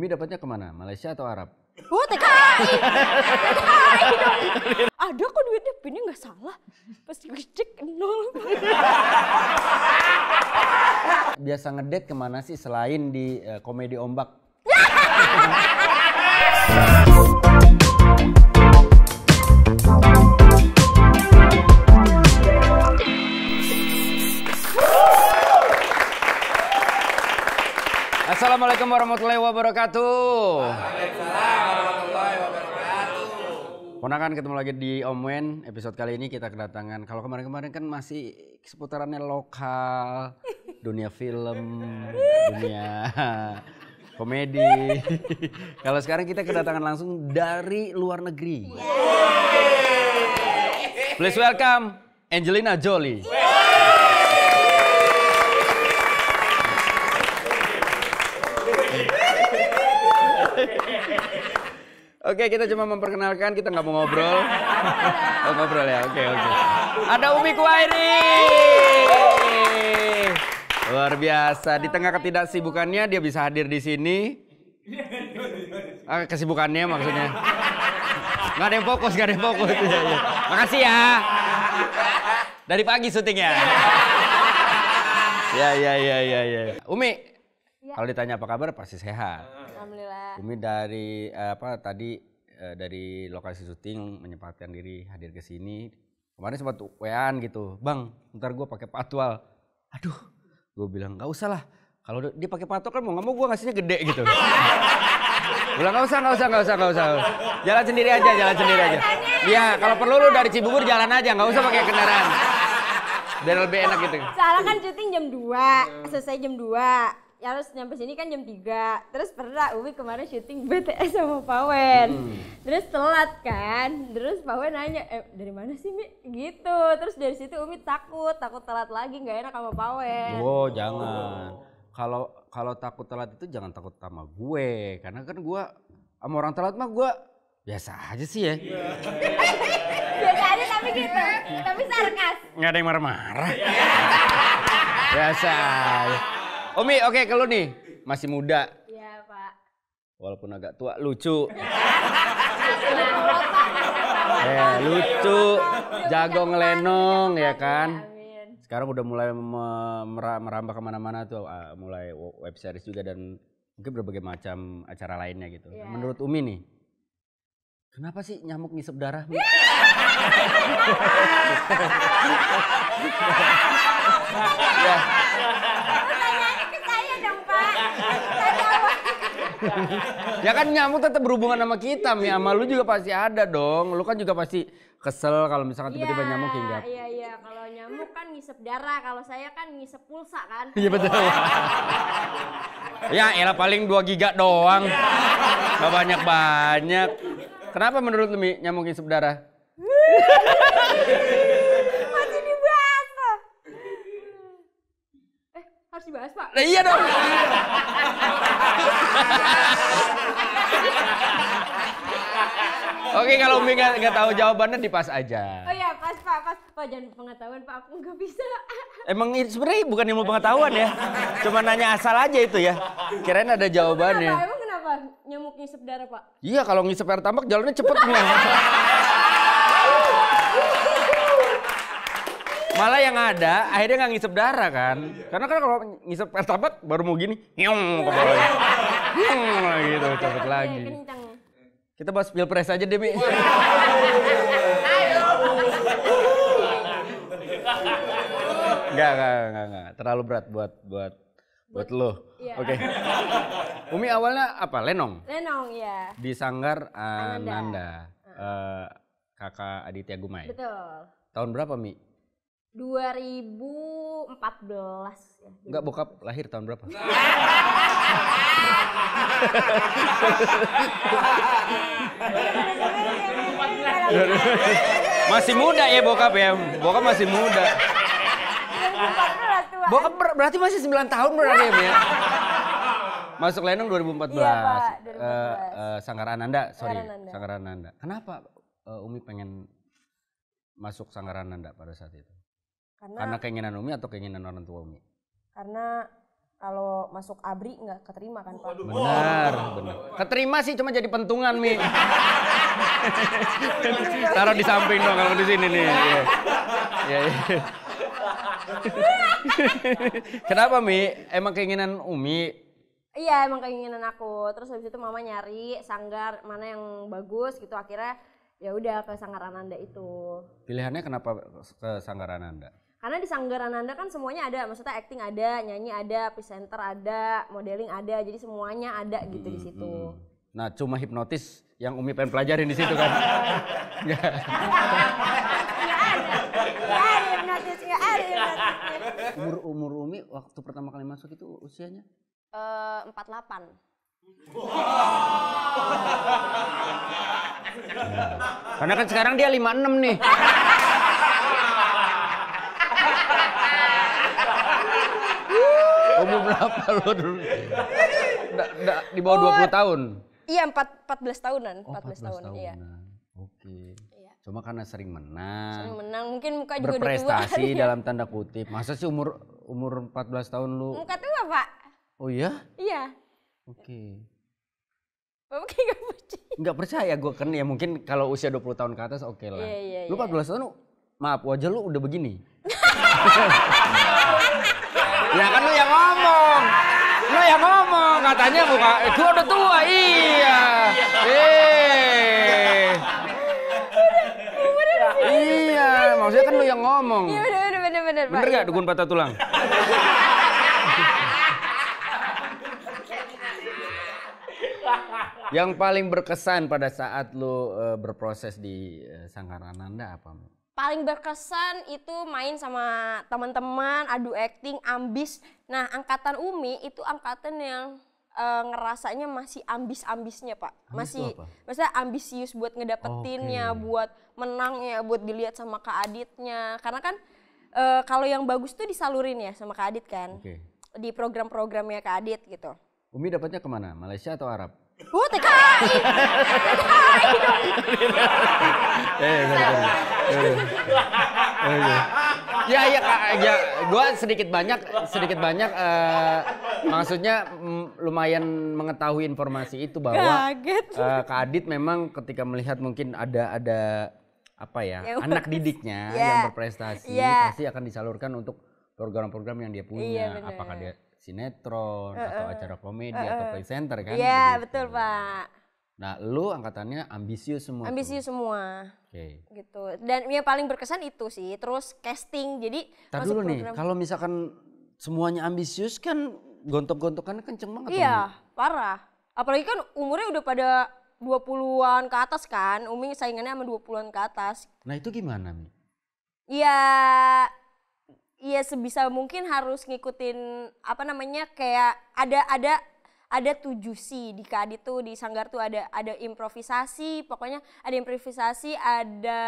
Umi dapatnya kemana? Malaysia atau Arab? Oh TKI, TKI dong. Ada kok duitnya, ini nggak salah. Pasti dicek nol. Biasa ngedate kemana sih selain di uh, komedi ombak? Assalamualaikum warahmatullahi wabarakatuh. Waalaikumsalam warahmatullahi wabarakatuh. Ponakan ketemu lagi di Om Wen. Episode kali ini kita kedatangan. Kalau kemarin-kemarin kan masih seputarannya lokal, dunia film, dunia komedi. Kalau sekarang kita kedatangan langsung dari luar negeri. Please welcome Angelina Jolie. Oke, kita cuma memperkenalkan, kita nggak mau ngobrol. oh, ngobrol ya, oke, oke. Ada Umi Kuairi. Luar biasa, di tengah ketidaksibukannya dia bisa hadir di sini. Ah, kesibukannya maksudnya. Nggak ada yang fokus, nggak ada yang fokus. Terima kasih iya. Makasih ya. Dari pagi syutingnya. ya, ya, ya, ya, ya. Umi, iya. kalau ditanya apa kabar pasti sehat. Alhamdulillah. Umi dari eh, apa tadi eh, dari lokasi syuting menyempatkan diri hadir ke sini. Kemarin sempat wean gitu, bang, ntar gue pakai patwal. Aduh, gue bilang nggak usah lah. Kalau dia pakai patwal kan mau nggak mau gue ngasihnya gede gitu. Bilang nggak usah, nggak usah, nggak usah, nggak usah. Jalan sendiri aja, jalan sendiri aja. Iya, kalau perlu lu dari Cibubur jalan aja, nggak usah pakai kendaraan. dan lebih enak gitu. Soalnya kan syuting jam 2, selesai jam 2 ya harus nyampe sini kan jam 3 terus pernah Uwi kemarin syuting BTS sama Pawen hmm. terus telat kan terus Pawen nanya eh dari mana sih Mi? gitu terus dari situ Umi takut takut telat lagi nggak enak sama Pawen oh jangan kalau kalau takut telat itu jangan takut sama gue karena kan gue sama orang telat mah gue biasa aja sih ya iya. biasa aja tapi gitu tapi sarkas nggak ada yang marah-marah iya. biasa aja Omi, oke okay, kalau nih. Masih muda. Iya, Pak. Walaupun agak tua, lucu. Iya, eh, lucu, jago ngelenong ya kan. Sekarang udah mulai merambah kemana-mana tuh, ah, mulai web series juga dan mungkin berbagai macam acara lainnya gitu. Ya. Menurut Umi nih, Kenapa sih nyamuk ngisep darah? Iya. ya ya kan nyamuk tetap berhubungan sama kita, Mi. Sama lu juga pasti ada dong. Lu kan juga pasti kesel kalau misalkan tiba-tiba iya, nyamuk hingga. Iya, iya. Kalau nyamuk kan ngisep darah, kalau saya kan ngisep pulsa kan. Iya betul. ya, elah paling 2 giga doang. Gak banyak-banyak. Kenapa menurut lu Mi nyamuk ngisep darah? dibahas, Pak. Nah, iya dong. Oke, kalau Umi nggak nggak tahu jawabannya di pas aja. Oh iya, pas Pak, pas Pak jangan pengetahuan Pak, aku nggak bisa. Emang sebenarnya bukan ilmu pengetahuan ya, cuma nanya asal aja itu ya. Kirain ada jawabannya. Emang kenapa, emang kenapa nyamuk ngisep darah Pak? Iya, kalau ngisep air tambak jalannya cepet nih. Malah yang ada akhirnya nggak ngisep darah kan. Karena kan kalau ngisep pertabat baru mau gini, nyong ke bawah. Nyong gitu cepet lagi. Iya, Kita bahas pilpres aja deh, Bi. Enggak, enggak, enggak, enggak. Terlalu berat buat buat buat lo. Iya. Oke. Okay. Umi awalnya apa? Lenong. Lenong ya. Di Sanggar eh, Ananda. Ananda. Uh, kakak Aditya Gumai. Betul. Tahun berapa Mi? 2014 ya. Enggak bokap gitu. lahir tahun berapa? masih muda ya bokap ya. Bokap masih muda. Bokap ber berarti masih 9 tahun berarti ya. ya? Masuk Lenong 2014. Iya, Pak, 2014. Uh, eh, eh, uh, Sanggaran Anda, sorry. Sanggaran Anda. Kenapa uh, Umi pengen masuk Sanggaran Anda pada saat itu? Karena, karena keinginan Umi atau keinginan orang tua Umi? Karena kalau masuk abri nggak keterima kan pak? Benar, benar. Keterima sih cuma jadi pentungan mi. Taruh di samping dong kalau di sini nih. Iya, iya. iya. Kenapa mi? Emang keinginan Umi? Iya emang keinginan aku. Terus habis itu mama nyari sanggar mana yang bagus gitu. Akhirnya ya udah ke Sanggar Ananda itu. Pilihannya kenapa ke Sanggar Ananda? karena di sanggaran anda kan semuanya ada maksudnya acting ada nyanyi ada presenter ada modeling ada jadi semuanya ada gitu hmm, di situ hmm. nah cuma hipnotis yang umi pengen pelajarin di situ kan ada ada umur umur umi waktu pertama kali masuk itu usianya eh, empat uh, Wow. karena kan sekarang dia 56 nih Umur berapa lo dulu? Da, da, di bawah dua 20 tahun? Iya, 4, 14 tahunan. 14, oh, 14 tahun, iya. Oke. Iya. Cuma karena sering menang. Sering menang, mungkin muka juga Berprestasi juga dalam tanda kutip. Masa sih umur umur 14 tahun lu? Muka tua, Pak. Oh iya? Iya. Oke. Okay. Bapak kayak gak percaya. Gak percaya gue kan ya mungkin kalau usia 20 tahun ke atas oke okay lah. Iya, iya, iya. lu 14 tahun maaf wajah lu udah begini. Ya kan lu yang ngomong. Lu yang ngomong katanya buka eh, gua udah tua. Iya. Eh. Iya, maksudnya kan lu yang ngomong. Iya bener bener bener. Bener nggak dukun patah tulang? yang paling berkesan pada saat lu eh, berproses di uh, eh, anda apa? paling berkesan itu main sama teman-teman adu acting ambis nah angkatan umi itu angkatan yang e, ngerasanya masih ambis-ambisnya pak ambis masih maksudnya ambisius buat ngedapetinnya okay. buat menangnya buat dilihat sama kak Aditnya karena kan e, kalau yang bagus tuh disalurin ya sama kak Adit kan okay. di program-programnya kak Adit gitu Umi dapatnya kemana Malaysia atau Arab Oh TKI TKI dong eh, ya ya kak ya gue sedikit banyak sedikit banyak uh, maksudnya mm, lumayan mengetahui informasi itu bahwa Uh, kak Adit memang ketika melihat mungkin ada ada apa ya, ya anak didiknya yeah. yang berprestasi yeah. pasti akan disalurkan untuk program-program yang dia punya iya, apakah dia sinetron uh, uh. atau acara komedi uh, uh. atau presenter kan iya betul pak nah lu angkatannya ambisius semua ambisius semua okay. gitu dan yang paling berkesan itu sih terus casting jadi Tadi dulu nih kalau misalkan semuanya ambisius kan gontok gontokan kan kenceng banget iya parah apalagi kan umurnya udah pada 20-an ke atas kan Umi saingannya sama 20-an ke atas nah itu gimana Mi? Iya Iya sebisa mungkin harus ngikutin apa namanya kayak ada ada ada tujuh si di kadi tuh di Sanggar tuh ada ada improvisasi, pokoknya ada improvisasi, ada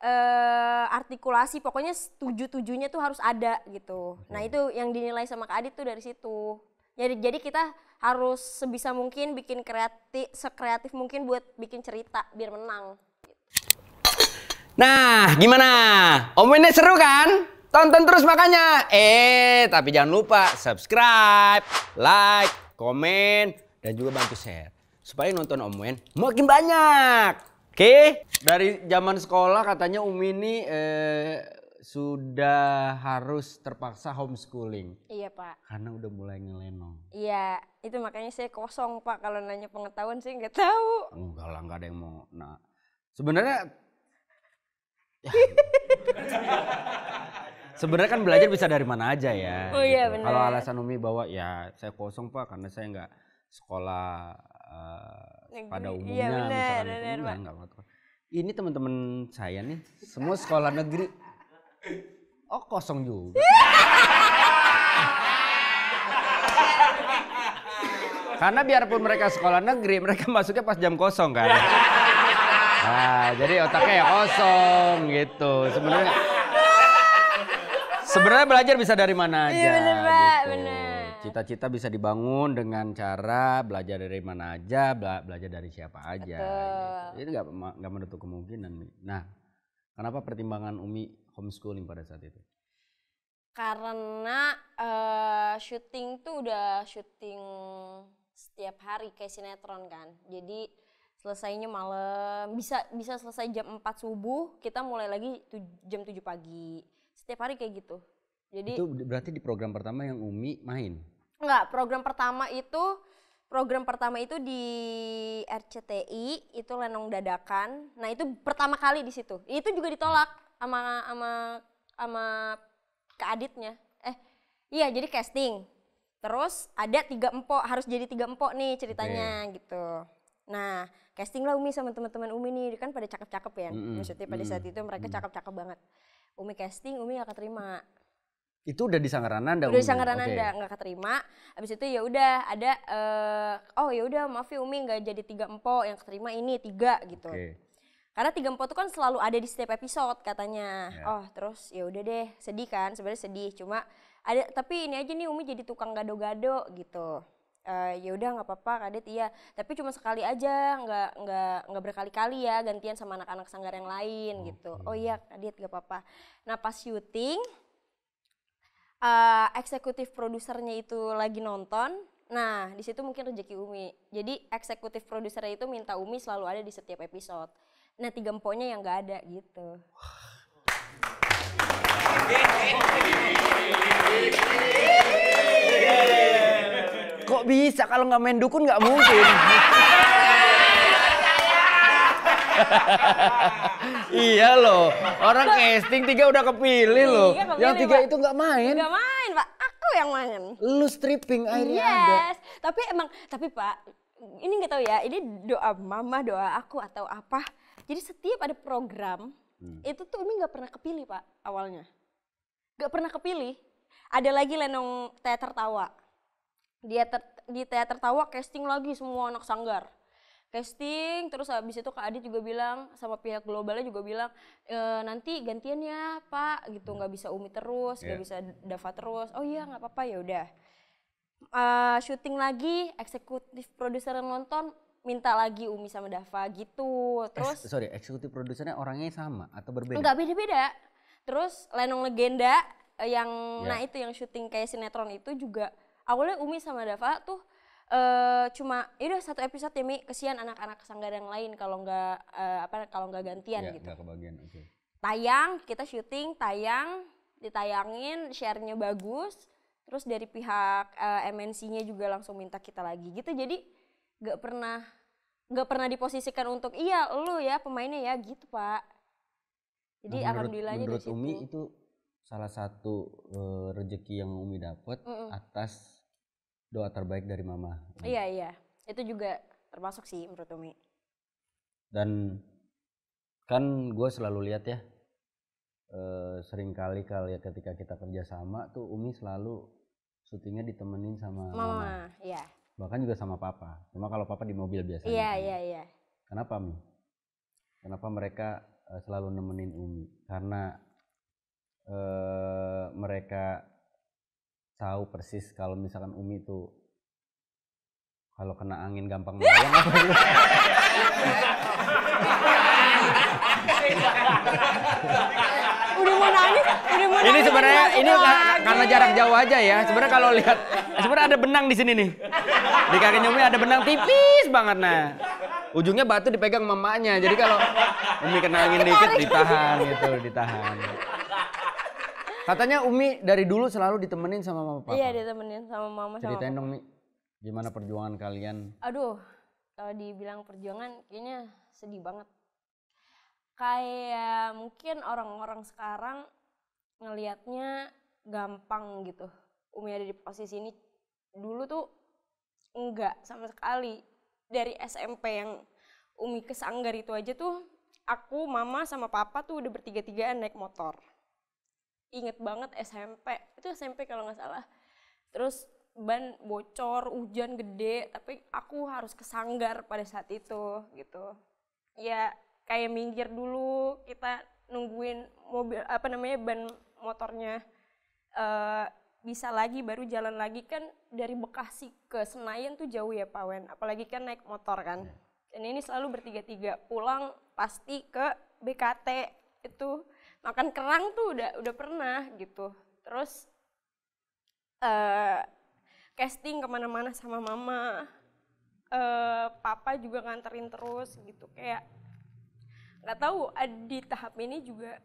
uh, artikulasi, pokoknya tujuh tujuhnya tuh harus ada gitu. okay. Nah hmm. itu yang dinilai sama kadi tuh dari situ. Jadi jadi kita harus sebisa mungkin bikin kreatif, sekreatif mungkin buat bikin cerita biar menang. Nah, gimana? Om seru kan? Tonton terus makanya. Eh, tapi jangan lupa subscribe, like, komen, dan juga bantu share. Supaya nonton Om Wen makin banyak. Oke? Okay? Dari zaman sekolah katanya Umi ini eh, sudah harus terpaksa homeschooling. Iya Pak. Karena udah mulai ngelenong. Iya, itu makanya saya kosong Pak kalau nanya pengetahuan sih nggak tahu. Enggak lah, nggak ada yang mau. Nah, sebenarnya ya. Sebenarnya kan belajar bisa dari mana aja ya. Oh iya gitu. benar. Kalau alasan Umi bahwa ya saya kosong Pak karena saya nggak sekolah uh, pada iya, umumnya ya, bener, misalkan bener, itu, ya nggak enggak, Ini teman-teman saya nih semua sekolah negeri. Oh kosong juga. Karena biarpun mereka sekolah negeri, mereka masuknya pas jam kosong kan. Nah, jadi otaknya ya kosong gitu. Sebenarnya Sebenarnya belajar bisa dari mana iya, aja. Iya bener Pak, gitu. Cita-cita bisa dibangun dengan cara belajar dari mana aja, bela belajar dari siapa aja. Gitu. Ini nggak nggak menutup kemungkinan. Nah, kenapa pertimbangan Umi homeschooling pada saat itu? Karena uh, syuting tuh udah syuting setiap hari kayak sinetron kan. Jadi selesainya malam bisa bisa selesai jam 4 subuh kita mulai lagi tuj jam 7 pagi setiap hari kayak gitu jadi itu berarti di program pertama yang Umi main Enggak, program pertama itu program pertama itu di RCTI itu lenong dadakan nah itu pertama kali di situ itu juga ditolak sama sama sama keaditnya eh iya jadi casting terus ada tiga empok harus jadi tiga empok nih ceritanya okay. gitu nah casting lah Umi sama teman-teman Umi nih kan pada cakep-cakep ya mm -hmm. maksudnya pada saat itu mereka cakep-cakep banget Umi casting, Umi gak keterima. Itu udah di anda Udah di anda okay. nggak keterima. abis itu ya udah ada uh, oh ya udah maaf ya Umi nggak jadi tiga empo yang keterima ini tiga gitu. Okay. Karena tiga empo itu kan selalu ada di setiap episode katanya. Yeah. Oh terus ya udah deh sedih kan sebenarnya sedih cuma ada tapi ini aja nih Umi jadi tukang gado-gado gitu. Eh, ya udah nggak apa-apa kadet iya tapi cuma sekali aja nggak nggak nggak berkali-kali ya gantian sama anak-anak sanggar yang lain okay. gitu oh iya kadet nggak apa-apa nah pas syuting uh, eksekutif produsernya itu lagi nonton Nah, di situ mungkin rezeki Umi. Jadi eksekutif produsernya itu minta Umi selalu ada di setiap episode. Nah, tiga emponya yang nggak ada gitu. yeah. Kok bisa kalau nggak main dukun nggak mungkin. iya loh, orang casting tiga udah kepilih loh. Iya, yang tiga Pak. itu nggak main. Nggak main, Pak. Aku yang main. Lu stripping akhirnya yes. ada. Tapi emang, tapi Pak, ini nggak tahu ya. Ini doa mama, doa aku atau apa. Jadi setiap ada program, hmm. itu tuh Umi nggak pernah kepilih Pak awalnya. Nggak pernah kepilih. Ada lagi lenong teater tawa dia ter, di teater tawa casting lagi semua anak sanggar casting terus habis itu kak Adit juga bilang sama pihak globalnya juga bilang e, nanti gantian ya pak gitu nggak bisa Umi terus nggak yeah. bisa Dava terus oh iya nggak apa-apa ya udah uh, syuting lagi eksekutif produser yang nonton minta lagi Umi sama Dava gitu terus eh, sorry eksekutif produsernya orangnya sama atau berbeda nggak beda-beda terus Lenong Legenda e, yang yeah. nah itu yang syuting kayak sinetron itu juga awalnya Umi sama Dava tuh uh, cuma ya udah satu episode ya Mi kesian anak-anak sanggar yang lain kalau nggak uh, apa kalau nggak gantian ya, gitu gak kebagian, okay. tayang kita syuting tayang ditayangin sharenya bagus terus dari pihak uh, eh, MNC-nya juga langsung minta kita lagi gitu jadi nggak pernah nggak pernah diposisikan untuk iya lu ya pemainnya ya gitu pak jadi nah, alhamdulillahnya menurut, menurut Umi itu salah satu uh, rezeki yang Umi dapat mm -mm. atas doa terbaik dari mama. Iya iya, itu juga termasuk sih menurut Umi. Dan kan gue selalu lihat ya, e, eh, sering kali kali ya ketika kita kerja sama tuh Umi selalu syutingnya ditemenin sama mama. mama. Iya. Bahkan juga sama papa. Cuma kalau papa di mobil biasanya. Iya kan. iya iya. Kenapa Mi? Kenapa mereka eh, selalu nemenin Umi? Karena e, mereka tahu persis kalau misalkan Umi itu kalau kena angin gampang melayang apa udah Ini sebenarnya ini karena jarak jauh aja ya. Sebenarnya kalau lihat sebenarnya ada benang di sini nih. Di kaki Umi ada benang tipis banget nah. Ujungnya batu dipegang mamanya. Jadi kalau Umi kena angin dikit ditahan gitu, ditahan. Katanya Umi dari dulu selalu ditemenin sama mama papa. Iya, ditemenin sama mama Ceritain sama dong, Mi. Gimana perjuangan kalian? Aduh, kalau dibilang perjuangan kayaknya sedih banget. Kayak mungkin orang-orang sekarang ngelihatnya gampang gitu. Umi ada di posisi ini dulu tuh enggak sama sekali. Dari SMP yang Umi ke Sanggar itu aja tuh aku, mama sama papa tuh udah bertiga-tigaan naik motor inget banget SMP itu SMP kalau nggak salah terus ban bocor hujan gede tapi aku harus ke sanggar pada saat itu gitu ya kayak minggir dulu kita nungguin mobil apa namanya ban motornya e, bisa lagi baru jalan lagi kan dari Bekasi ke Senayan tuh jauh ya Pak Wen apalagi kan naik motor kan iya. dan ini selalu bertiga-tiga pulang pasti ke BKT itu makan kerang tuh udah udah pernah gitu terus uh, casting kemana-mana sama mama uh, papa juga nganterin terus gitu kayak nggak tahu di tahap ini juga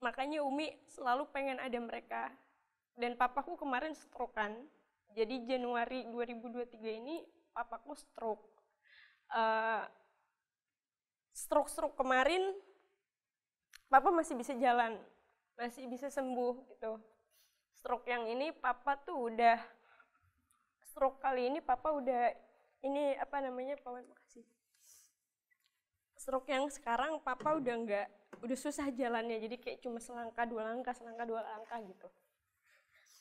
makanya Umi selalu pengen ada mereka dan papaku kemarin stroke kan jadi Januari 2023 ini papaku stroke uh, eh, stroke stroke kemarin papa masih bisa jalan masih bisa sembuh gitu stroke yang ini papa tuh udah stroke kali ini papa udah ini apa namanya paman makasih stroke yang sekarang papa udah nggak udah susah jalannya jadi kayak cuma selangkah dua langkah selangkah dua langkah gitu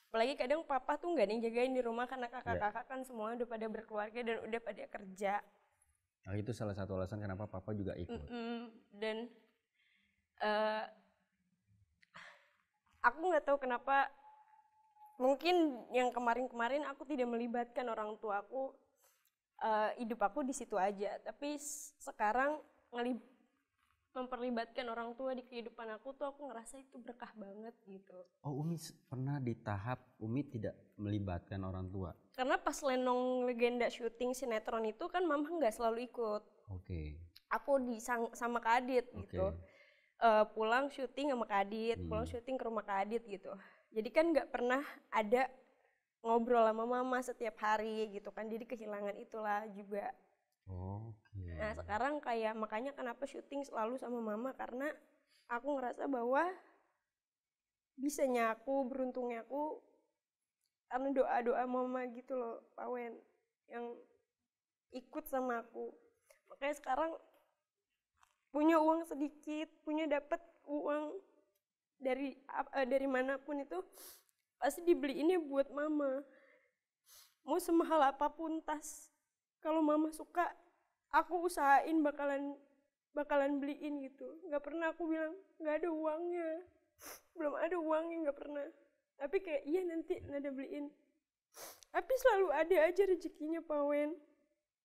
apalagi kadang papa tuh nggak ada jagain di rumah karena iya. kakak-kakak kan semua udah pada berkeluarga dan udah pada kerja nah, itu salah satu alasan kenapa papa juga ikut mm -mm. dan Eh, aku nggak tahu kenapa mungkin yang kemarin-kemarin aku tidak melibatkan orang tua aku uh, hidup aku di situ aja tapi sekarang ngelib memperlibatkan orang tua di kehidupan aku tuh aku ngerasa itu berkah banget gitu. Oh Umi pernah di tahap Umi tidak melibatkan orang tua? Karena pas Lenong legenda syuting sinetron itu kan mama nggak selalu ikut. Oke. Okay. Aku di sama Kadit okay. gitu uh, pulang syuting sama Kadit, hmm. pulang syuting ke rumah Kadit gitu. Jadi kan nggak pernah ada ngobrol sama mama setiap hari gitu kan. Jadi kehilangan itulah juga. okay. Nah sekarang kayak makanya kenapa syuting selalu sama mama karena aku ngerasa bahwa bisanya aku beruntungnya aku karena doa doa mama gitu loh Pak Wen yang ikut sama aku makanya sekarang punya uang sedikit, punya dapat uang dari uh, dari manapun itu pasti dibeli ini buat mama. Mau semahal apapun tas, kalau mama suka, aku usahain bakalan bakalan beliin gitu. Gak pernah aku bilang gak ada uangnya, belum ada uangnya gak pernah. Tapi kayak iya nanti nada beliin. Tapi selalu ada aja rezekinya Pawen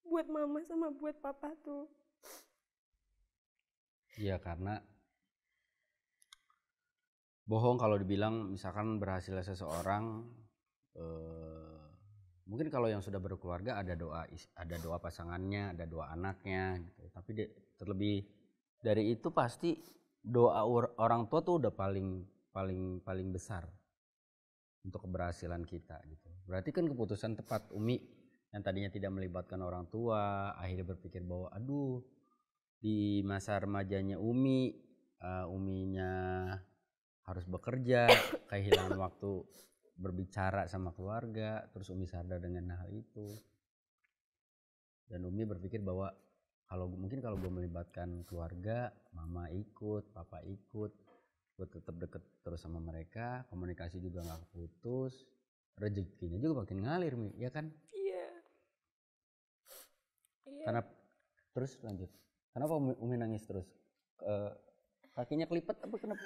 buat mama sama buat papa tuh. Iya karena bohong kalau dibilang misalkan berhasilnya seseorang eh, mungkin kalau yang sudah berkeluarga ada doa ada doa pasangannya ada doa anaknya gitu. tapi de, terlebih dari itu pasti doa orang tua tuh udah paling paling paling besar untuk keberhasilan kita gitu berarti kan keputusan tepat Umi yang tadinya tidak melibatkan orang tua akhirnya berpikir bahwa aduh di masa remajanya Umi uh, Uminya harus bekerja kehilangan waktu berbicara sama keluarga terus Umi sadar dengan hal itu dan Umi berpikir bahwa kalau mungkin kalau gue melibatkan keluarga mama ikut papa ikut gue tetap deket terus sama mereka komunikasi juga nggak putus rezekinya juga makin ngalir Mi ya kan iya yeah. yeah. karena terus lanjut Kenapa Umi, Umi nangis terus? kakinya kelipet apa kenapa?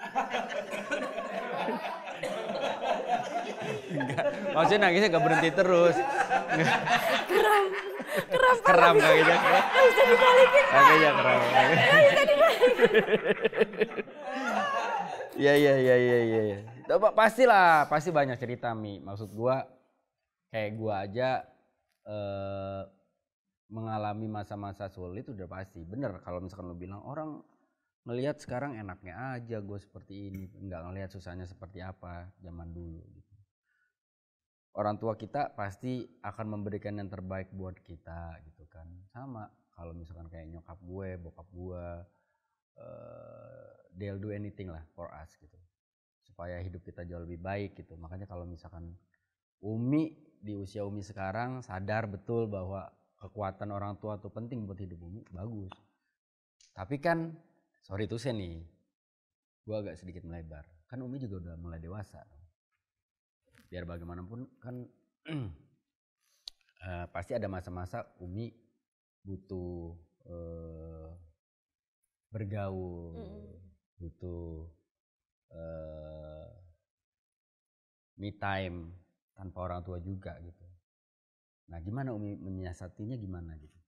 enggak, maksudnya nangisnya gak berhenti terus. keram. Keram. Keram kakinya keram. bisa dibalikin. Kakinya keram. Enggak bisa dibalikin. Iya iya iya iya iya. pasti iya. Pastilah, pasti banyak cerita Mi. Maksud gua kayak gua aja eh uh, mengalami masa-masa sulit udah pasti bener kalau misalkan lo bilang orang ngelihat sekarang enaknya aja gue seperti ini nggak ngelihat susahnya seperti apa zaman dulu gitu orang tua kita pasti akan memberikan yang terbaik buat kita gitu kan sama kalau misalkan kayak nyokap gue bokap gue uh, they'll do anything lah for us gitu supaya hidup kita jauh lebih baik gitu makanya kalau misalkan Umi di usia Umi sekarang sadar betul bahwa kekuatan orang tua itu penting buat hidup bumi, bagus tapi kan sorry tuh saya nih gue agak sedikit melebar kan Umi juga udah mulai dewasa biar bagaimanapun kan uh, pasti ada masa-masa Umi butuh uh, bergaul mm. butuh uh, me time tanpa orang tua juga gitu Nah, gimana Umi menyiasatinya gimana gitu?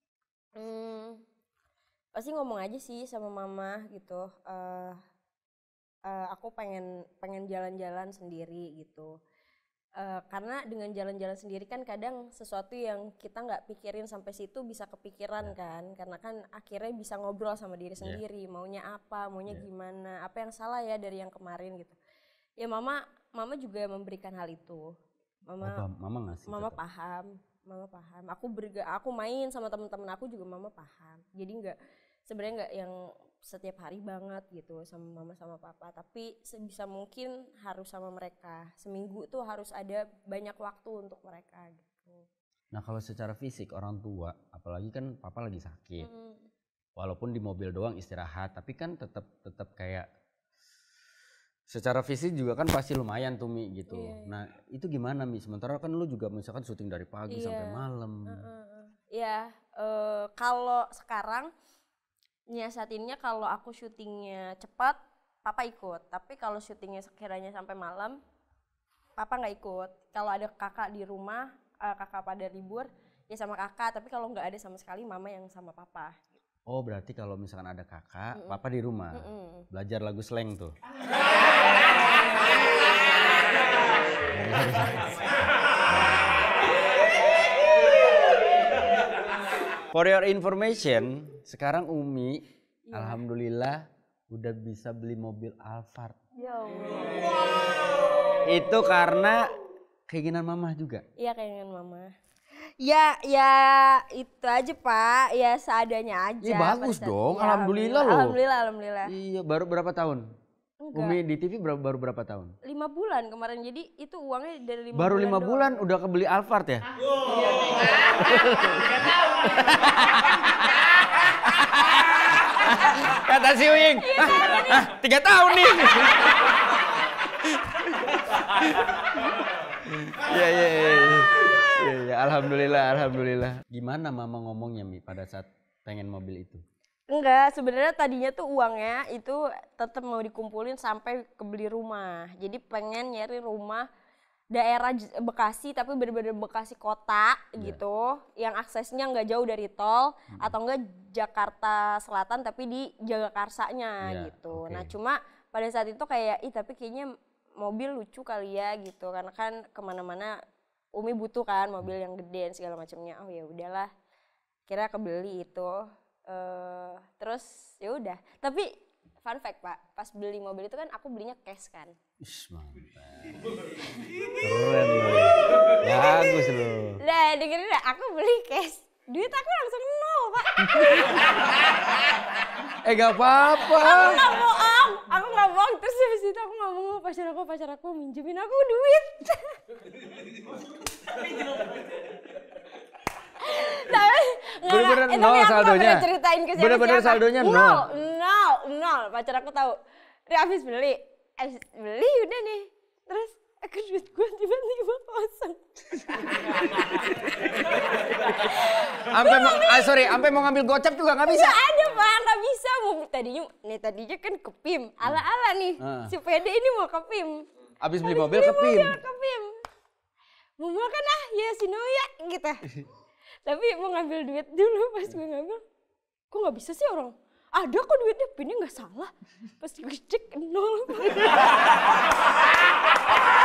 Hmm, pasti ngomong aja sih sama mama gitu. Uh, uh, aku pengen pengen jalan-jalan sendiri gitu. Uh, karena dengan jalan-jalan sendiri kan kadang sesuatu yang kita nggak pikirin sampai situ bisa kepikiran yeah. kan karena kan akhirnya bisa ngobrol sama diri ya. sendiri yeah. maunya apa maunya yeah. gimana apa yang salah ya dari yang kemarin gitu ya mama mama juga memberikan hal itu mama mama, mama ngasih mama paham mama paham aku berga aku main sama teman-teman aku juga mama paham jadi nggak sebenarnya nggak yang setiap hari banget gitu sama mama sama papa tapi sebisa mungkin harus sama mereka seminggu tuh harus ada banyak waktu untuk mereka gitu nah kalau secara fisik orang tua apalagi kan papa lagi sakit hmm. walaupun di mobil doang istirahat tapi kan tetap tetap kayak secara fisik juga kan pasti lumayan tuh Mi gitu. Yeah. Iya. nah, itu gimana Mi? Sementara kan lu juga misalkan syuting dari pagi yeah. sampai malam. Iya, uh, uh, uh. uh, kalau sekarang nyiasatinnya kalau aku syutingnya cepat, papa ikut. Tapi kalau syutingnya sekiranya sampai malam, papa nggak ikut. Kalau ada kakak di rumah, uh, kakak pada libur, ya sama kakak. Tapi kalau nggak ada sama sekali, mama yang sama papa Oh berarti kalau misalkan ada kakak, mm -mm. papa di rumah mm -mm. belajar lagu slang tuh. For your information, sekarang Umi, yeah. alhamdulillah udah bisa beli mobil Alphard. Ya Itu karena keinginan mama juga. Iya keinginan mama ya ya itu aja pak ya seadanya aja ya, bagus dong ya, alhamdulillah, alhamdulillah loh alhamdulillah alhamdulillah iya baru berapa tahun Enggak. Umi di TV baru, baru berapa tahun? Lima bulan kemarin, jadi itu uangnya dari lima Baru lima doang. bulan udah kebeli Alphard ya? Iya. Kata si Uying, iya, ah, ah, tiga tahun nih. Iya, iya, iya. iya. Iya, ya, alhamdulillah, alhamdulillah. Gimana mama ngomongnya Mi pada saat pengen mobil itu? Enggak, sebenarnya tadinya tuh uangnya itu tetap mau dikumpulin sampai kebeli rumah. Jadi pengen nyari rumah daerah Bekasi tapi benar-benar Bekasi kota yeah. gitu yang aksesnya nggak jauh dari tol hmm. atau enggak Jakarta Selatan tapi di Jagakarsanya yeah. gitu. Okay. Nah, cuma pada saat itu kayak ih tapi kayaknya mobil lucu kali ya gitu karena kan kemana-mana Umi butuh kan hmm. mobil yang gede dan segala macamnya. Oh ya udahlah. Kira kebeli itu. Uh, terus ya udah. Tapi fun fact, Pak, pas beli mobil itu kan aku belinya cash kan. Ish, mantap. Keren loh. Bagus loh. Nah, dengerin aku beli cash. Duit aku langsung eh gak apa-apa. Aku gak bohong. Aku gak mau Terus habis itu aku ngomong mau pacar aku, pacar aku minjemin aku duit. tapi bener-bener eh, nol saldonya. ceritain ke siapa Bener-bener saldonya nol. Nol, nol, nol. Pacar aku tahu. Dia habis beli, habis eh, beli udah nih. Terus kejut gue tiba-tiba kosong. Ampe mau, ah, sorry, ampe mau ngambil gocap juga nggak bisa. Gak ada pak, nggak bisa. Mau tadinya, nih tadinya kan ke PIM, ala-ala nih. Uh. Si Pede ini mau ke PIM. Abis beli mobil ke PIM. ke PIM. Mau makan ah, ya si Noya gitu. Tapi mau ngambil duit dulu pas gue ngambil. Kok nggak bisa sih orang? Ada kok duitnya, pinnya nggak salah. Pas gue cek nol.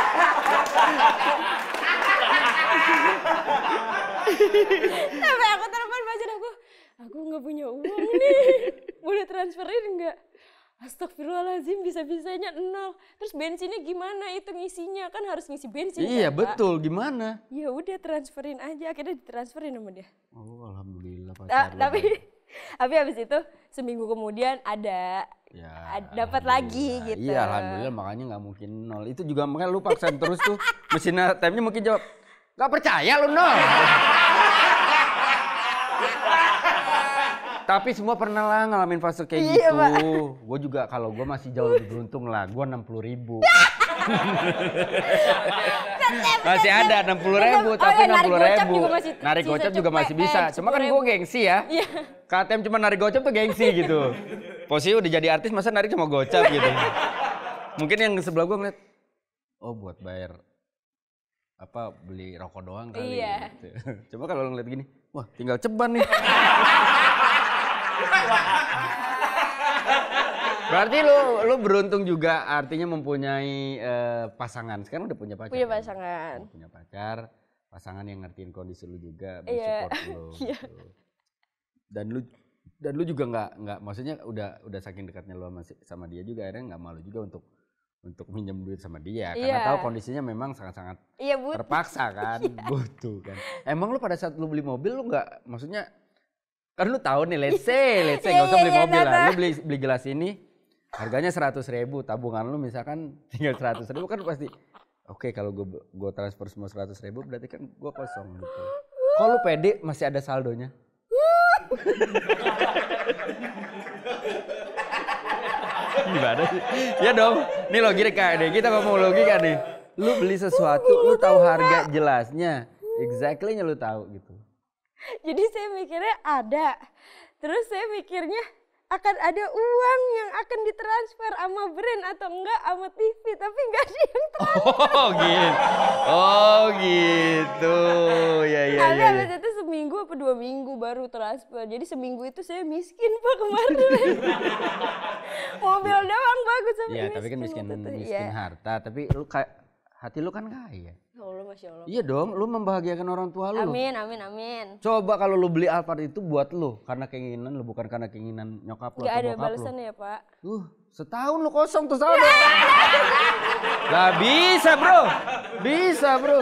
Tapi aku telepon pacar aku, aku nggak punya uang nih. Boleh transferin nggak? Astagfirullahaladzim bisa-bisanya nol. Terus bensinnya gimana itu ngisinya? Kan harus ngisi bensin. Iya kan, betul, Pak? gimana? Ya udah transferin aja, akhirnya ditransferin sama dia. Oh alhamdulillah ah, Pak. tapi tapi habis itu seminggu kemudian ada ya, dapat lagi gitu. Iya, alhamdulillah makanya nggak mungkin nol. Itu juga makanya lu paksain terus tuh mesinnya time mungkin jawab, nggak percaya lu nol. Tapi semua pernah lah ngalamin fase kayak iya, gitu. Gue juga kalau gue masih jauh lebih beruntung lah, gue enam puluh ribu. masih ada enam puluh ribu, tapi oh, ya, enam puluh ribu. Narik gocap juga masih bisa. Eh, cuma kan gue gengsi ya. Iya. KTM cuma narik gocap tuh gengsi gitu. Posisi udah jadi artis masa narik cuma gocap gitu. Mungkin yang sebelah gue ngeliat, oh buat bayar apa beli rokok doang kali. Iya. Gitu. Coba kalau ngeliat gini, wah tinggal ceban nih. Berarti lu lu beruntung juga artinya mempunyai uh, pasangan. Sekarang udah punya pacar. Punya kan? pasangan. Oh, Punya pacar, pasangan yang ngertiin kondisi lu juga, iya. bersupport yeah. lu. Gitu. Iya. Dan lu dan lu juga nggak nggak maksudnya udah udah saking dekatnya lu sama, sama dia juga akhirnya nggak malu juga untuk untuk minjem duit sama dia karena tau iya. tahu kondisinya memang sangat-sangat yeah, terpaksa kan yeah. butuh kan emang lu pada saat lu beli mobil lu nggak maksudnya kan lu tahu nih let's say let's say yeah, gak usah yeah, beli yeah, mobil nah, lah lu nah. beli beli gelas ini harganya seratus ribu tabungan lu misalkan tinggal seratus ribu kan pasti oke kalau gue gue transfer semua seratus ribu berarti kan gue kosong gitu kalau pede masih ada saldonya gimana sih ya dong ini logika nih kita ngomong logika nih lu beli sesuatu lu tahu harga jelasnya exactly nya lu tahu gitu jadi saya mikirnya ada terus saya mikirnya akan ada uang yang akan ditransfer sama brand atau enggak sama TV tapi enggak ada yang transfer. Oh gitu. Oh gitu. Ya ya Ada ya. Habis ya. itu seminggu apa dua minggu baru transfer. Jadi seminggu itu saya miskin Pak kemarin. Mobil iya. doang bagus tapi ya, miskin. tapi kan miskin, miskin ya. harta. Tapi lu kayak hati lu kan kaya. Ya Allah, Masya Allah. Iya dong, lu membahagiakan orang tua lu. Amin, amin, amin. Coba kalau lu beli Alphard itu buat lu, karena keinginan lu, bukan karena keinginan nyokap lu Gak ada balasan ya, Pak. Uh, setahun lu kosong tuh saldo. Gak bisa, Bro. Bisa, Bro.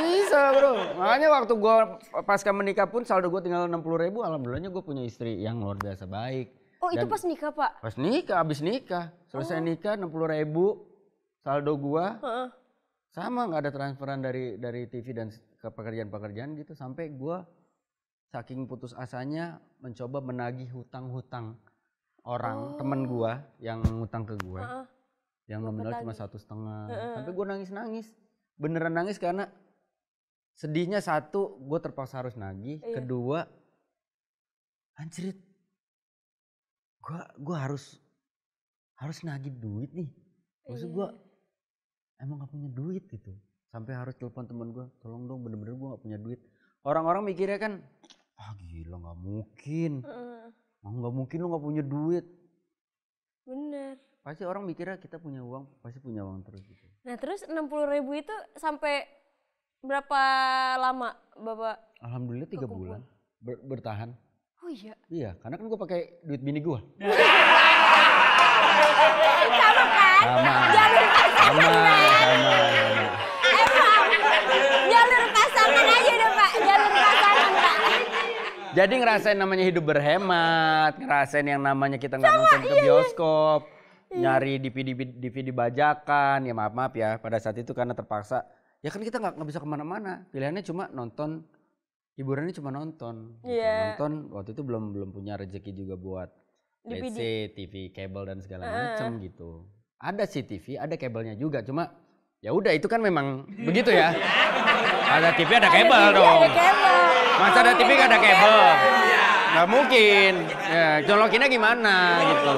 Bisa, Bro. Makanya waktu gua pasca menikah pun saldo gue tinggal 60 ribu, alhamdulillahnya gue punya istri yang luar biasa baik. Oh, Dan itu pas nikah, Pak? Pas nikah, abis nikah. Selesai oh. nikah 60 ribu saldo gue sama nggak ada transferan dari dari TV dan ke pekerjaan-pekerjaan gitu sampai gue saking putus asanya mencoba menagih hutang-hutang orang oh. temen gue yang ngutang ke gue uh -uh. yang nominal cuma satu setengah uh -uh. sampai gue nangis-nangis beneran nangis karena sedihnya satu gue terpaksa harus nagih iya. kedua anjrit gue gue harus harus nagih duit nih maksud gue iya emang gak punya duit gitu sampai harus telepon teman gue tolong dong bener-bener gue gak punya duit orang-orang mikirnya kan ah gila gak mungkin uh. gak mungkin lu gak punya duit bener pasti orang mikirnya kita punya uang pasti punya uang terus gitu nah terus 60 ribu itu sampai berapa lama bapak alhamdulillah tiga bulan ber bertahan oh iya iya karena kan gue pakai duit bini gue Kan? sama kan? Jalur pasangan. Emang jalur pasangan aja deh pak, jalur pasangan Jadi ngerasain namanya hidup berhemat, ngerasain yang namanya kita nggak nonton ke iya. bioskop, iya. nyari DVD DVD bajakan, ya maaf maaf ya pada saat itu karena terpaksa. Ya kan kita nggak bisa kemana-mana, pilihannya cuma nonton hiburannya cuma nonton. Gitu. Yeah. Nonton waktu itu belum belum punya rezeki juga buat DVD. Say, TV kabel dan segala uh. macam gitu. Ada sih TV, ada kabelnya juga, cuma ya udah itu kan memang begitu ya. ada TV ada kabel dong. Ada kabel. Masa ada TV gak ada kabel? Gak mungkin. Ya, colokinnya gimana gitu.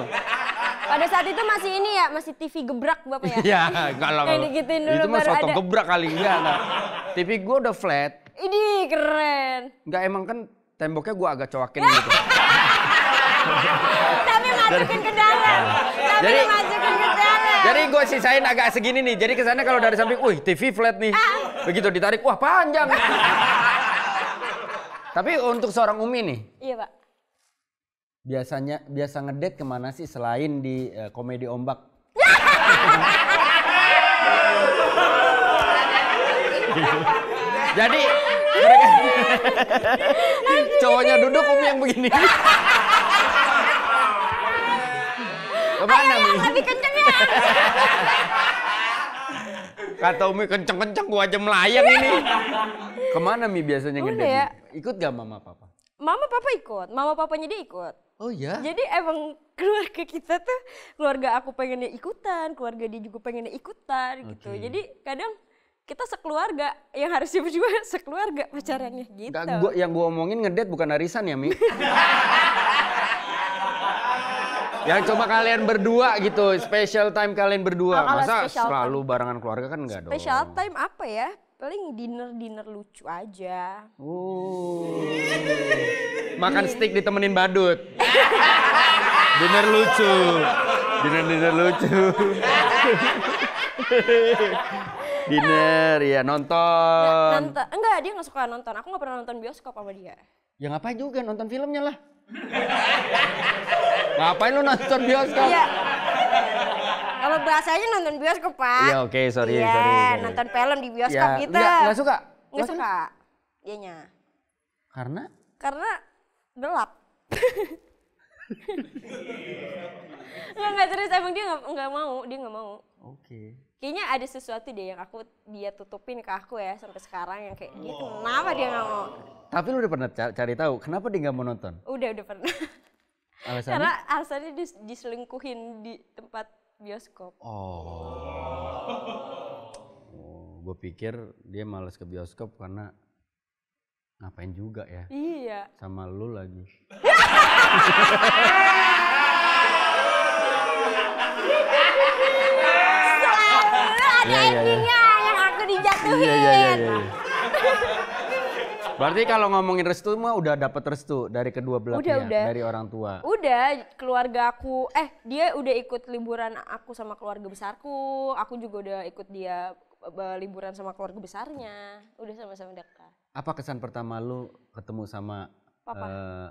Pada saat itu masih ini ya, masih TV gebrak bapak ya? Iya, enggak lah. Kayak digituin dulu Itu mah soto gebrak kali enggak lah. TV gua udah flat. Ini keren. Enggak emang kan temboknya gua agak coakin gitu masukin ke dalam. Tapi ah. jadi, masukin Jadi gue sisain agak segini nih. Jadi kesana kalau dari samping, wih TV flat nih. Ah. Begitu ditarik, wah panjang. Tapi untuk seorang Umi nih. Iya pak. Biasanya biasa ngedate kemana sih selain di uh, komedi ombak? Jadi cowoknya duduk Umi yang begini. Kemana Ayo, Mi? Lebih kenceng ya. Kata Umi kenceng-kenceng gua aja melayang ini. Kemana Mi biasanya ngedate? Ya? Ikut gak mama papa? Mama papa ikut, mama papanya dia ikut. Oh iya? Jadi emang keluarga kita tuh, keluarga aku pengennya ikutan, keluarga dia juga pengennya ikutan okay. gitu. Jadi kadang kita sekeluarga yang harusnya juga sekeluarga pacarannya gitu. Gak, gua, yang gua omongin ngedet bukan arisan ya Mi? yang cuma kalian berdua gitu, special time kalian berdua. Masa selalu time. barengan keluarga kan enggak dong. Special time apa ya? Paling dinner-dinner lucu aja. Oh. Makan steak ditemenin badut. dinner lucu. Dinner-dinner lucu. dinner ya nonton. Ya, nonton. Enggak, dia nggak suka nonton. Aku nggak pernah nonton bioskop sama dia. Ya ngapain juga nonton filmnya lah. Ngapain lu nonton bioskop? Iya. Kalau bahasanya nonton bioskop, Pak. Iya, oke, okay, sorry, yeah, sorry, sorry. nonton film di bioskop yeah. kita. Enggak, enggak suka. Enggak suka. Dianya. Karena? Karena gelap. Enggak, enggak serius. Emang dia enggak, enggak mau. Dia enggak mau. Oke. Okay kayaknya ada sesuatu deh yang aku dia tutupin ke aku ya sampai sekarang yang kayak dia kenapa dia nggak mau tapi lu udah pernah cari tahu kenapa dia nggak mau nonton udah udah pernah alasannya? karena alasannya dis diselingkuhin di tempat bioskop oh, oh gue pikir dia males ke bioskop karena ngapain juga ya iya sama lu lagi ada iya, yeah, iya. endingnya yeah, yang aku dijatuhin. Iya, iya, iya, iya, Berarti kalau ngomongin restu mah udah dapat restu dari kedua belah udah, pihak, udah. dari orang tua. Udah, keluarga aku eh dia udah ikut liburan aku sama keluarga besarku, aku juga udah ikut dia eh, liburan sama keluarga besarnya. Udah sama-sama dekat. Apa kesan pertama lu ketemu sama Papa? Uh,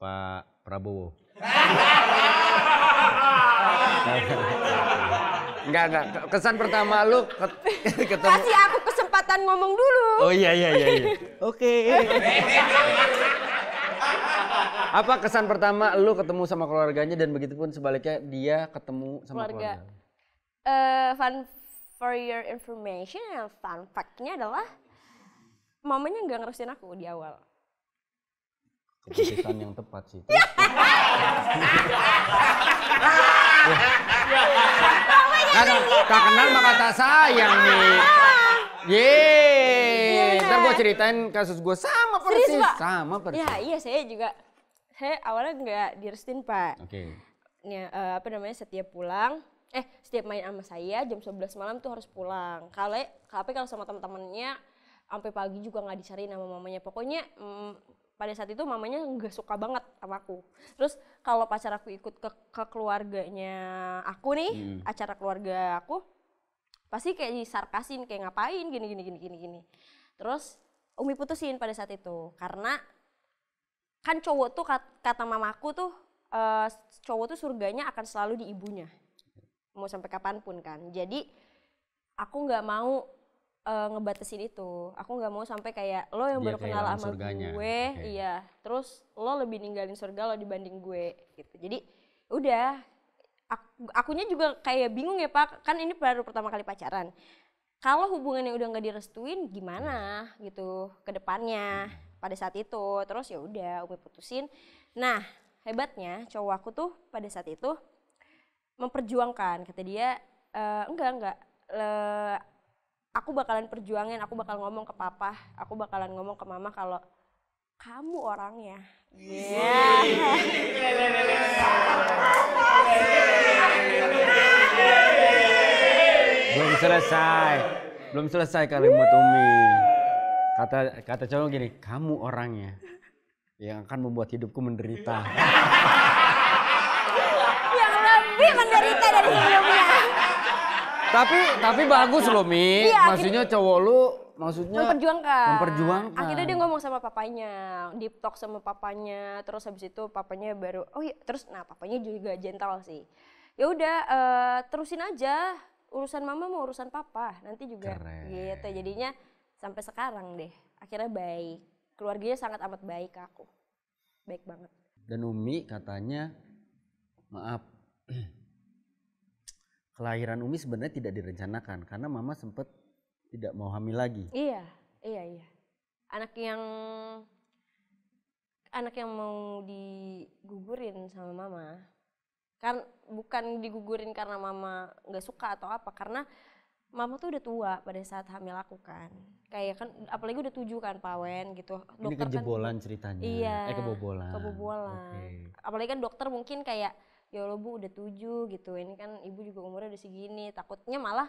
Pak Prabowo? Enggak, enggak. Kesan pertama lu ketemu. Kasih aku kesempatan ngomong dulu. Oh iya, iya, iya. iya. Oke. Apa kesan pertama lu ketemu sama keluarganya dan begitu pun sebaliknya dia ketemu sama keluarga? keluarga. Uh, fun for your information, fun fact-nya adalah mamanya nggak ngerusin aku di awal keputusan yang tepat sih ya. Kan Karena tak kenal maka tak sayang nih. Ye, iya, ntar gue ceritain kasus gue sama persis, sama persis. Ya iya saya juga, saya awalnya nggak direstin Pak. Oke. Ya, apa namanya setiap pulang, eh setiap main sama saya jam 11 malam tuh harus pulang. Kalau tapi kalau sama teman-temannya sampai pagi juga nggak dicariin sama mamanya. Pokoknya mm, pada saat itu mamanya nggak suka banget sama aku. Terus kalau pacar aku ikut ke, ke keluarganya aku nih, hmm. acara keluarga aku, pasti kayak disarkasin kayak ngapain gini gini gini gini gini. Terus Umi putusin pada saat itu karena kan cowok tuh kata mamaku tuh uh, cowok tuh surganya akan selalu di ibunya mau sampai kapanpun kan. Jadi aku nggak mau uh, ngebatasin itu. Aku nggak mau sampai kayak lo yang baru kenal sama gue, okay. iya. Terus lo lebih ninggalin surga lo dibanding gue gitu. Jadi udah aku, akunya juga kayak bingung ya Pak, kan ini baru pertama kali pacaran. Kalau hubungan yang udah nggak direstuin gimana iya. gitu ke depannya iya. pada saat itu. Terus ya udah Umi putusin. Nah, hebatnya cowok aku tuh pada saat itu memperjuangkan kata dia e, enggak enggak le, aku bakalan perjuangin aku bakal ngomong ke papa aku bakalan ngomong ke mama kalau kamu orangnya Ya. belum selesai belum selesai kalimat Umi kata kata cowok gini kamu orangnya yang akan membuat hidupku menderita yang lebih menderita dari sebelumnya tapi tapi bagus loh Mi. Iya, maksudnya akhirnya, cowok lu maksudnya memperjuangkan. Memperjuangkan. Akhirnya dia ngomong sama papanya, deep talk sama papanya, terus habis itu papanya baru oh iya, terus nah papanya juga gentle sih. Ya udah uh, terusin aja urusan mama mau urusan papa nanti juga Keren. gitu jadinya sampai sekarang deh akhirnya baik keluarganya sangat amat baik ke aku baik banget dan Umi katanya maaf kelahiran Umi sebenarnya tidak direncanakan karena mama sempat tidak mau hamil lagi. Iya, iya, iya. Anak yang anak yang mau digugurin sama mama kan bukan digugurin karena mama nggak suka atau apa karena mama tuh udah tua pada saat hamil aku kan kayak kan apalagi udah tujuh kan pak Wen gitu dokter ini kan kejebolan kan, ceritanya iya eh kebobolan kebobolan okay. apalagi kan dokter mungkin kayak ya Allah bu udah tujuh gitu ini kan ibu juga umurnya udah segini takutnya malah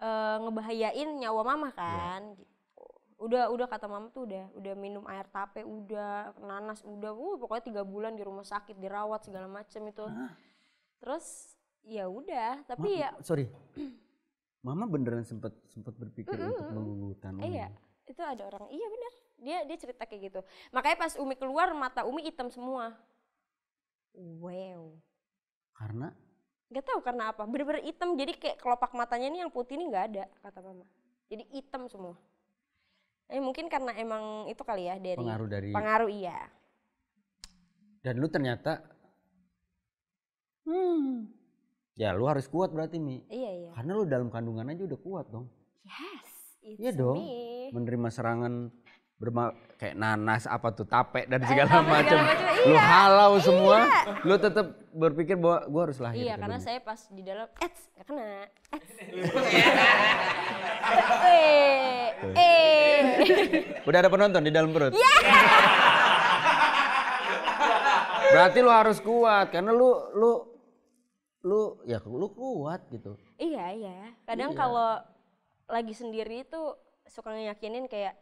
e, ngebahayain nyawa mama iya. kan ya. gitu udah udah kata mama tuh udah udah minum air tape udah nanas udah uh pokoknya tiga bulan di rumah sakit dirawat segala macem itu Hah? terus ya udah tapi Ma ya sorry mama beneran sempat sempat berpikir mm -hmm. untuk menggugurkan iya itu ada orang iya bener dia dia cerita kayak gitu makanya pas Umi keluar mata Umi hitam semua wow karena? Gak tau karena apa. Bener-bener hitam. Jadi kayak kelopak matanya ini yang putih ini nggak ada kata mama. Jadi hitam semua. Eh mungkin karena emang itu kali ya dari pengaruh dari pengaruh iya. Dan lu ternyata hmm ya lu harus kuat berarti Mi. Iya iya. Karena lu dalam kandungan aja udah kuat dong. Yes. Iya dong. Me. Menerima serangan berma kayak nanas apa tuh tape dan eh, segala macam. Iya, iya. lu halau semua, iya. lu tetap berpikir bahwa gue harus lahir. Iya, karena saya pas di dalam eh gak kena. eh, eh. Udah ada penonton di dalam perut. Yeah. Berarti lu harus kuat karena lu lu lu ya lu kuat gitu. Iya, iya. Kadang iya. kalau lagi sendiri itu suka ngeyakinin kayak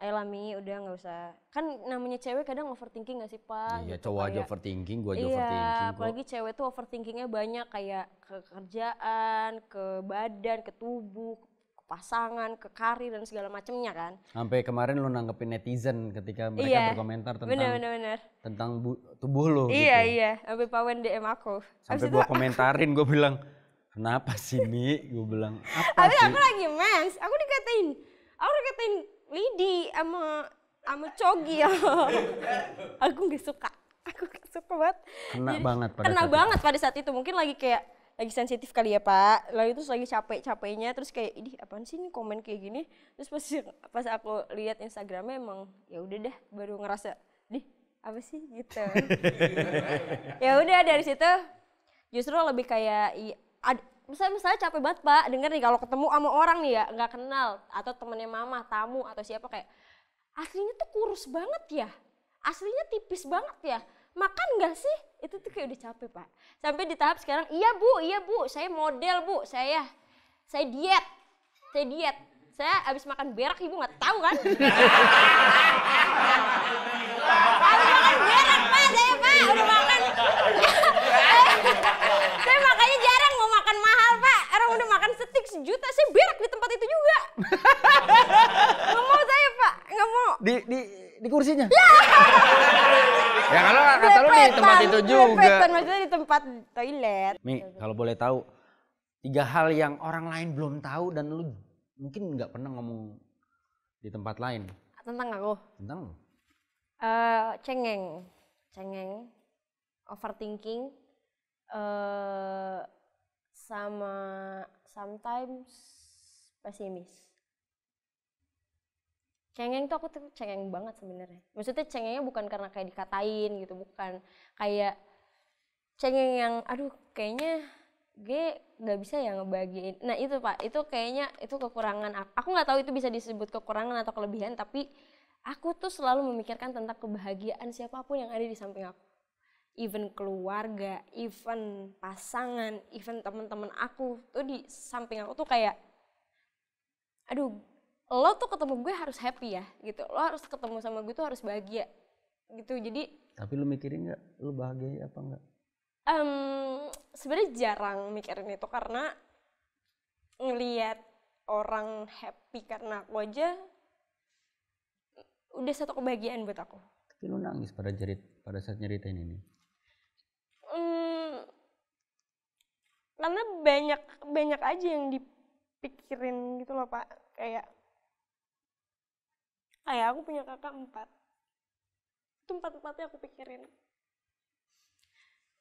ayo lami udah nggak usah kan namanya cewek kadang overthinking gak sih pak iya gitu, cowok kayak, aja overthinking gue aja iya, overthinking apalagi kok. cewek tuh overthinkingnya banyak kayak ke kerjaan ke badan ke tubuh ke pasangan ke karir dan segala macemnya kan sampai kemarin lo nanggepin netizen ketika mereka iya, berkomentar tentang bener, bener, bener. tentang bu, tubuh lo iya gitu. iya sampai pawen dm aku sampai gue komentarin gue bilang kenapa sih mi gue bilang apa Abis sih aku lagi mens aku dikatain aku dikatain lidi sama sama cogi ya. aku nggak suka. Aku gak suka banget. Kena Jadi, banget pada kena saat banget pada saat itu. Mungkin lagi kayak lagi sensitif kali ya Pak. Lalu terus lagi capek-capeknya terus kayak ini apaan sih ini komen kayak gini. Terus pas pas aku lihat Instagramnya emang ya udah dah baru ngerasa deh apa sih gitu. ya udah dari situ justru lebih kayak misalnya misalnya capek banget pak denger nih kalau ketemu sama orang nih ya nggak kenal atau temennya mama tamu atau siapa kayak aslinya tuh kurus banget ya aslinya tipis banget ya makan nggak sih itu tuh kayak udah capek pak sampai di tahap sekarang iya bu iya bu saya model bu saya saya diet saya diet saya abis makan berak ibu nggak tahu kan abis makan berak pak saya pak udah makan saya makanya makan sejuta, saya berak di tempat itu juga. nggak mau saya pak, nggak mau. Di di di kursinya. Ya. ya kalau kata lu di tempat itu juga. Lepetan, maksudnya di tempat toilet. Mi, kalau boleh tahu tiga hal yang orang lain belum tahu dan lu mungkin nggak pernah ngomong di tempat lain. Tentang aku. Tentang lu. Uh, cengeng, cengeng, overthinking, uh, sama sometimes pesimis cengeng tuh aku tuh cengeng banget sebenarnya maksudnya cengengnya bukan karena kayak dikatain gitu bukan kayak cengeng yang aduh kayaknya gue nggak bisa ya ngebagiin nah itu pak itu kayaknya itu kekurangan aku aku nggak tahu itu bisa disebut kekurangan atau kelebihan tapi aku tuh selalu memikirkan tentang kebahagiaan siapapun yang ada di samping aku even keluarga, even pasangan, even teman-teman aku tuh di samping aku tuh kayak aduh lo tuh ketemu gue harus happy ya gitu lo harus ketemu sama gue tuh harus bahagia gitu jadi tapi lo mikirin nggak lo bahagia apa nggak um, sebenarnya jarang mikirin itu karena ngelihat orang happy karena aku aja udah satu kebahagiaan buat aku tapi lo nangis pada jerit pada saat nyeritain ini karena banyak banyak aja yang dipikirin gitu loh pak kayak kayak aku punya kakak empat itu empat empatnya aku pikirin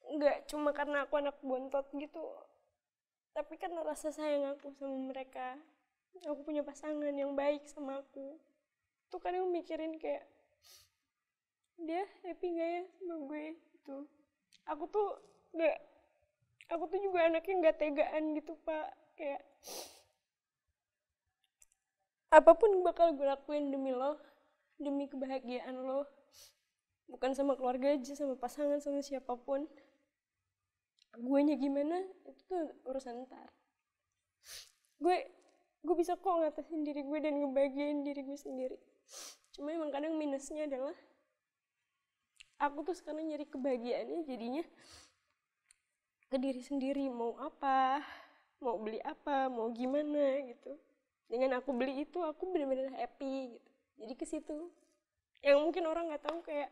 nggak cuma karena aku anak bontot gitu tapi karena rasa sayang aku sama mereka aku punya pasangan yang baik sama aku itu kan yang mikirin kayak dia happy gak ya sama gue itu aku tuh nggak aku tuh juga anaknya gak tegaan gitu pak kayak apapun bakal gue lakuin demi lo demi kebahagiaan lo bukan sama keluarga aja sama pasangan sama siapapun Gue guanya gimana itu tuh urusan ntar gue gue bisa kok ngatasin diri gue dan ngebahagiain diri gue sendiri cuma emang kadang minusnya adalah aku tuh sekarang nyari kebahagiaannya jadinya ke diri sendiri mau apa mau beli apa mau gimana gitu dengan aku beli itu aku benar-benar happy gitu jadi ke situ yang mungkin orang nggak tahu kayak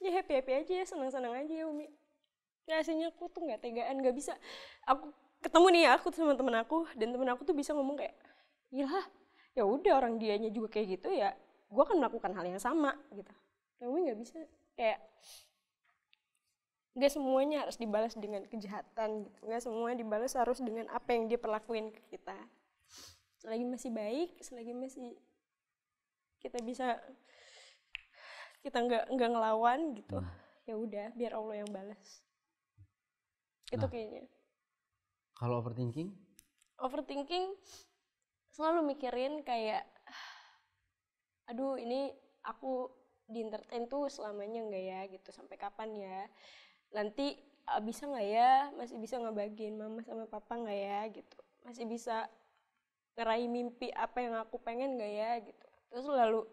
ya happy happy aja ya senang senang aja ya umi ya aslinya aku tuh nggak tegaan nggak bisa aku ketemu nih ya, aku sama temen aku dan temen aku tuh bisa ngomong kayak iyalah ya udah orang dianya juga kayak gitu ya gue akan melakukan hal yang sama gitu tapi umi nggak bisa kayak nggak semuanya harus dibalas dengan kejahatan gitu nggak semuanya dibalas harus dengan apa yang dia perlakuin ke kita selagi masih baik selagi masih kita bisa kita nggak nggak ngelawan gitu hmm. ya udah biar Allah yang balas itu nah, kayaknya kalau overthinking overthinking selalu mikirin kayak aduh ini aku di entertain tuh selamanya nggak ya gitu sampai kapan ya nanti ah, bisa nggak ya masih bisa ngebagiin mama sama papa nggak ya gitu masih bisa ngeraih mimpi apa yang aku pengen nggak ya gitu terus lalu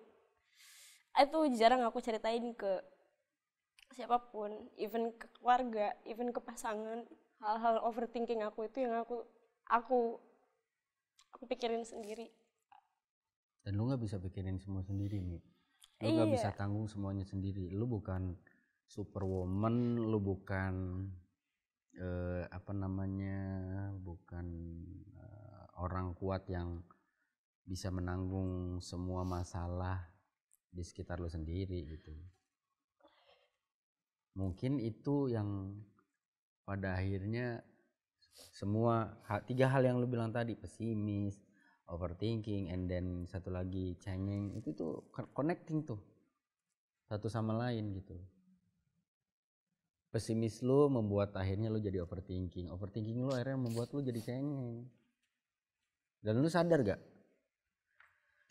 itu jarang aku ceritain ke siapapun even ke keluarga even ke pasangan hal-hal overthinking aku itu yang aku aku aku pikirin sendiri dan lu nggak bisa pikirin semua sendiri nih lu nggak iya. bisa tanggung semuanya sendiri lu bukan superwoman lu bukan eh, apa namanya bukan eh, orang kuat yang bisa menanggung semua masalah di sekitar lu sendiri gitu mungkin itu yang pada akhirnya semua tiga hal yang lu bilang tadi pesimis overthinking and then satu lagi cengeng itu tuh connecting tuh satu sama lain gitu pesimis lu membuat akhirnya lu jadi overthinking overthinking lu akhirnya membuat lu jadi cengeng dan lu sadar gak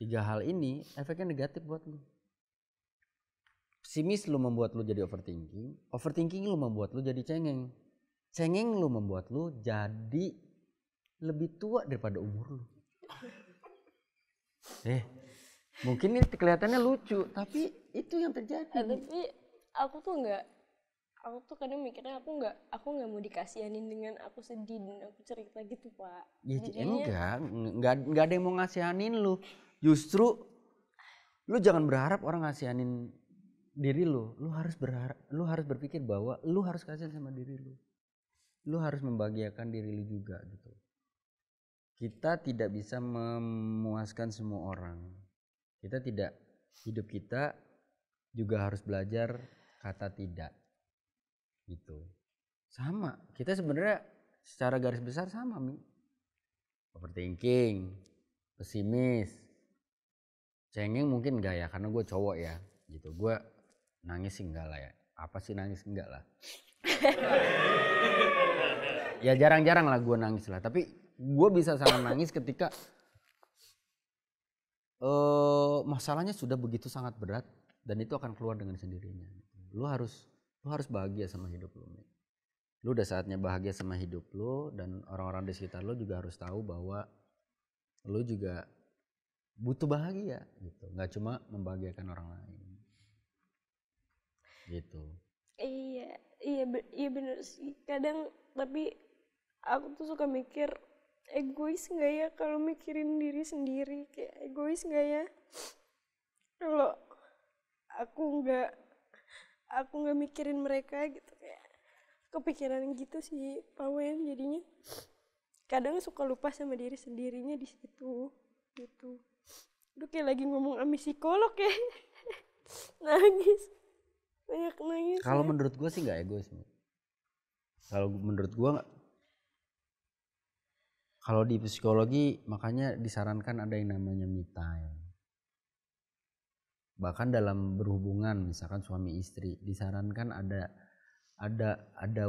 tiga hal ini efeknya negatif buat lu pesimis lu membuat lu jadi overthinking overthinking lu membuat lu jadi cengeng cengeng lu membuat lu jadi lebih tua daripada umur lu eh mungkin ini kelihatannya lucu tapi itu yang terjadi eh, tapi aku tuh nggak aku tuh kadang mikirnya aku nggak aku nggak mau dikasihanin dengan aku sedih dan aku cerita gitu pak ya, Jadinya, enggak nggak nggak ada yang mau ngasihanin lu justru lu jangan berharap orang ngasihanin diri lu lu harus berharap lu harus berpikir bahwa lu harus kasihan sama diri lu lu harus membahagiakan diri lu juga gitu kita tidak bisa memuaskan semua orang kita tidak hidup kita juga harus belajar kata tidak gitu sama kita sebenarnya secara garis besar sama mi overthinking pesimis cengeng mungkin enggak ya karena gue cowok ya gitu gue nangis sih enggak lah ya apa sih nangis enggak lah ya jarang-jarang lah gue nangis lah tapi gue bisa sangat nangis ketika uh, masalahnya sudah begitu sangat berat dan itu akan keluar dengan sendirinya lu harus lu harus bahagia sama hidup lu men lu udah saatnya bahagia sama hidup lu dan orang-orang di sekitar lu juga harus tahu bahwa lu juga butuh bahagia gitu nggak cuma membahagiakan orang lain gitu iya iya iya bener sih kadang tapi aku tuh suka mikir egois nggak ya kalau mikirin diri sendiri kayak egois nggak ya kalau aku nggak aku nggak mikirin mereka gitu kayak kepikiran gitu sih pawen jadinya kadang suka lupa sama diri sendirinya di situ gitu Lu kayak lagi ngomong sama psikolog ya nangis banyak nangis kalau ya. menurut gue sih nggak egois kalau menurut gue nggak kalau di psikologi makanya disarankan ada yang namanya me time bahkan dalam berhubungan misalkan suami istri disarankan ada ada ada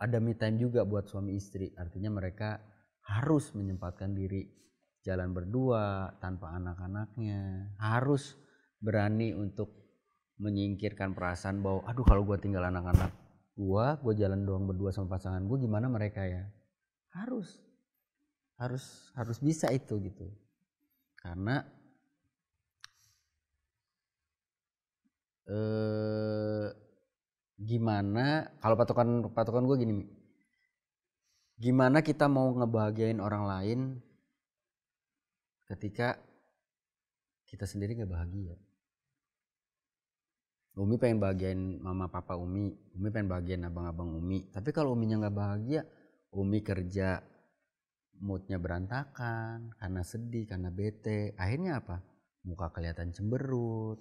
ada me time juga buat suami istri artinya mereka harus menyempatkan diri jalan berdua tanpa anak-anaknya harus berani untuk menyingkirkan perasaan bahwa aduh kalau gue tinggal anak-anak gue gue jalan doang berdua sama pasangan gue gimana mereka ya harus harus harus bisa itu gitu karena eh, gimana kalau patokan patokan gue gini gimana kita mau ngebahagiain orang lain ketika kita sendiri nggak bahagia Umi pengen bahagiain mama papa Umi, Umi pengen bahagiain abang-abang Umi. Tapi kalau Uminya nggak bahagia, Umi kerja moodnya berantakan, karena sedih, karena bete. Akhirnya apa? Muka kelihatan cemberut,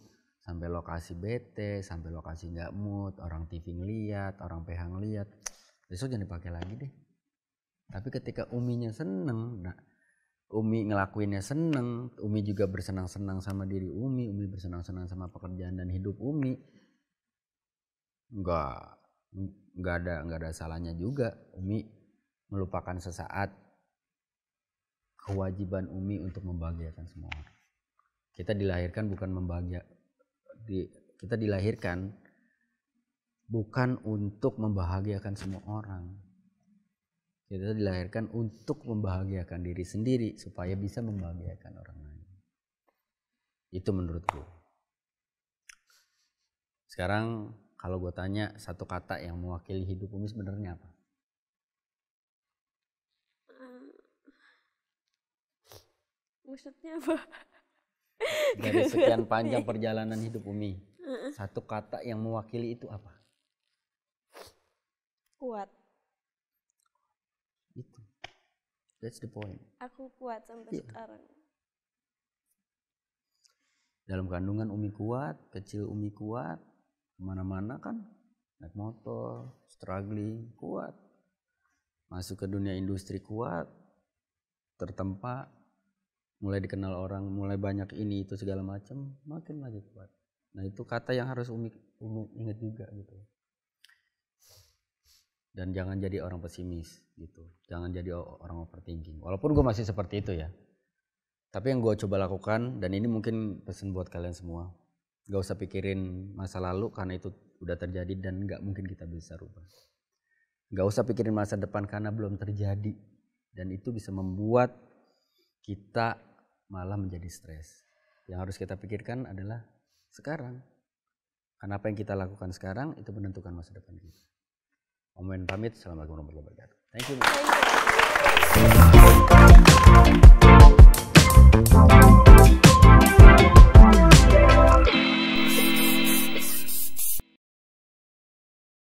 sampai lokasi bete sampai lokasi nggak mood orang TV ngeliat orang PH ngeliat besok jangan dipakai lagi deh tapi ketika uminya seneng nah Umi ngelakuinnya seneng, Umi juga bersenang-senang sama diri Umi, Umi bersenang-senang sama pekerjaan dan hidup Umi. nggak enggak ada enggak ada salahnya juga Umi melupakan sesaat kewajiban Umi untuk membahagiakan semua orang. Kita dilahirkan bukan membahagia, di, kita dilahirkan bukan untuk membahagiakan semua orang. Ya, kita dilahirkan untuk membahagiakan diri sendiri supaya bisa membahagiakan orang lain. Itu menurutku. Sekarang kalau gue tanya satu kata yang mewakili hidup Umi sebenarnya apa? Maksudnya apa? Dari sekian panjang perjalanan hidup Umi, satu kata yang mewakili itu apa? Kuat. Itu. That's the point. Aku kuat sampai yeah. sekarang. Dalam kandungan Umi kuat, kecil Umi kuat, kemana-mana kan naik motor, struggling, kuat. Masuk ke dunia industri kuat, tertempa, mulai dikenal orang mulai banyak ini itu segala macam makin lagi kuat nah itu kata yang harus umi umi ingat juga gitu dan jangan jadi orang pesimis gitu jangan jadi orang overthinking walaupun gue masih seperti itu ya tapi yang gue coba lakukan dan ini mungkin pesan buat kalian semua gak usah pikirin masa lalu karena itu udah terjadi dan nggak mungkin kita bisa rubah gak usah pikirin masa depan karena belum terjadi dan itu bisa membuat kita malah menjadi stres. Yang harus kita pikirkan adalah sekarang. Karena apa yang kita lakukan sekarang itu menentukan masa depan kita. Omen pamit. Assalamualaikum warahmatullahi wabarakatuh. Thank you. Thank you.